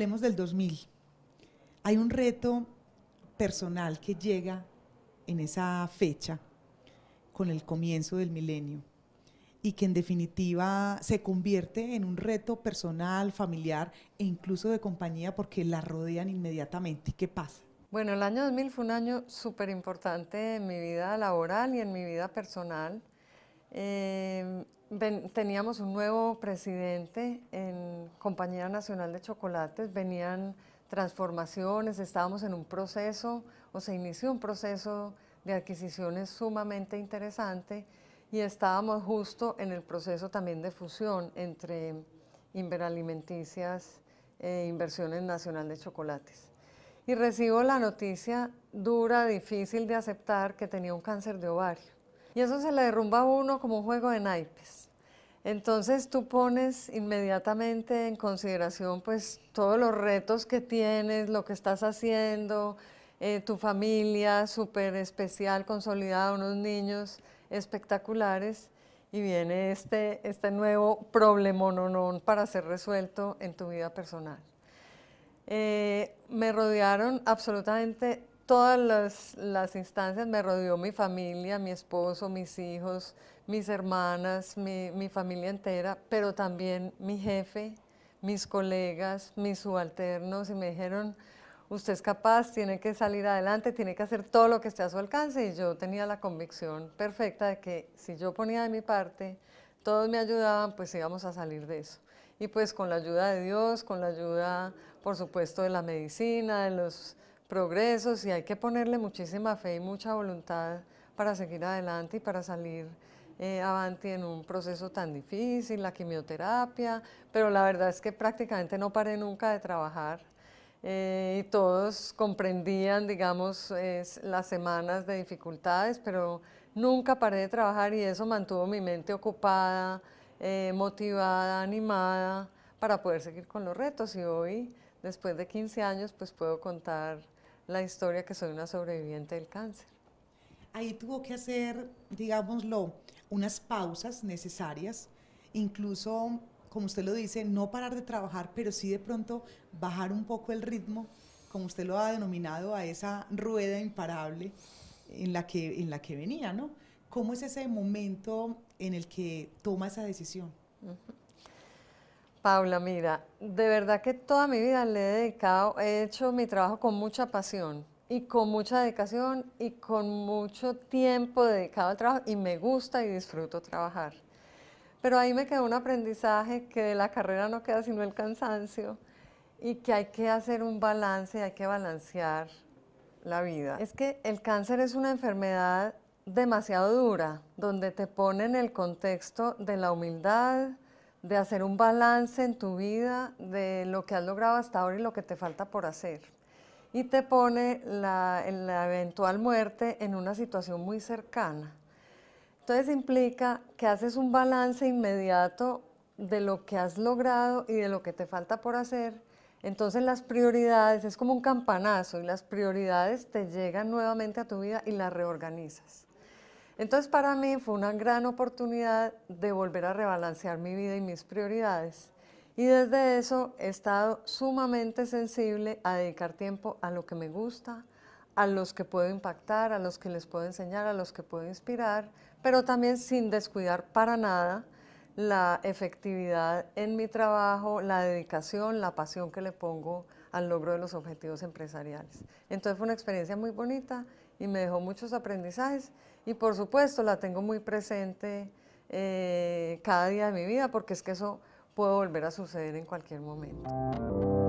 hablemos del 2000. Hay un reto personal que llega en esa fecha con el comienzo del milenio y que en definitiva se convierte en un reto personal, familiar e incluso de compañía porque la rodean inmediatamente. ¿Qué pasa? Bueno, el año 2000 fue un año súper importante en mi vida laboral y en mi vida personal. Eh, teníamos un nuevo presidente en Compañía Nacional de Chocolates, venían transformaciones, estábamos en un proceso o se inició un proceso de adquisiciones sumamente interesante y estábamos justo en el proceso también de fusión entre Inveralimenticias e Inversiones Nacional de Chocolates. Y recibo la noticia dura, difícil de aceptar, que tenía un cáncer de ovario. Y eso se le derrumba a uno como un juego de naipes. Entonces tú pones inmediatamente en consideración pues todos los retos que tienes, lo que estás haciendo, eh, tu familia súper especial, consolidada, unos niños espectaculares y viene este, este nuevo problemononón para ser resuelto en tu vida personal. Eh, me rodearon absolutamente todas las, instancias, me rodeó mi familia, mi esposo, mis hijos, mis hermanas, mi familia entera, pero también mi jefe, mis colegas, mis subalternos, y me dijeron, usted es capaz, tiene que salir adelante, tiene que hacer todo lo que esté a su alcance. Y yo tenía la convicción perfecta de que si yo ponía de mi parte, todos me ayudaban, pues íbamos a salir de eso. Y pues con la ayuda de Dios, con la ayuda, por supuesto, de la medicina, de los progresos y hay que ponerle muchísima fe y mucha voluntad para seguir adelante y para salir eh, en un proceso tan difícil, la quimioterapia, pero la verdad es que prácticamente no paré nunca de trabajar eh, y todos comprendían, digamos, las semanas de dificultades, pero nunca paré de trabajar y eso mantuvo mi mente ocupada, eh, motivada, animada para poder seguir con los retos y hoy, después de 15 años, pues puedo contar la historia que soy una sobreviviente del cáncer. Ahí tuvo que hacer, digámoslo, unas pausas necesarias, incluso, como usted lo dice, no parar de trabajar, pero sí de pronto bajar un poco el ritmo, como usted lo ha denominado, a esa rueda imparable en la que, en la que venía, ¿no? ¿Cómo es ese momento en el que toma esa decisión? Paula, mira, de verdad que toda mi vida le he dedicado, he hecho mi trabajo con mucha pasión y con mucha dedicación y con mucho tiempo dedicado al trabajo y me gusta y disfruto trabajar. Pero ahí me quedó un aprendizaje que de la carrera no queda sino el cansancio y que hay que hacer un balance, y hay que balancear la vida. Es que el cáncer es una enfermedad demasiado dura, donde te pone en el contexto de la humildad, de hacer un balance en tu vida de lo que has logrado hasta ahora y lo que te falta por hacer. Y te pone la, la eventual muerte en una situación muy cercana. Entonces implica que haces un balance inmediato de lo que has logrado y de lo que te falta por hacer. Entonces las prioridades es como un campanazo y las prioridades te llegan nuevamente a tu vida y las reorganizas. Entonces para mí fue una gran oportunidad de volver a rebalancear mi vida y mis prioridades. Y desde eso he estado sumamente sensible a dedicar tiempo a lo que me gusta, a los que puedo impactar, a los que les puedo enseñar, a los que puedo inspirar, pero también sin descuidar para nada la efectividad en mi trabajo, la dedicación, la pasión que le pongo al logro de los objetivos empresariales. Entonces fue una experiencia muy bonita y me dejó muchos aprendizajes y por supuesto la tengo muy presente eh, cada día de mi vida porque es que eso puede volver a suceder en cualquier momento.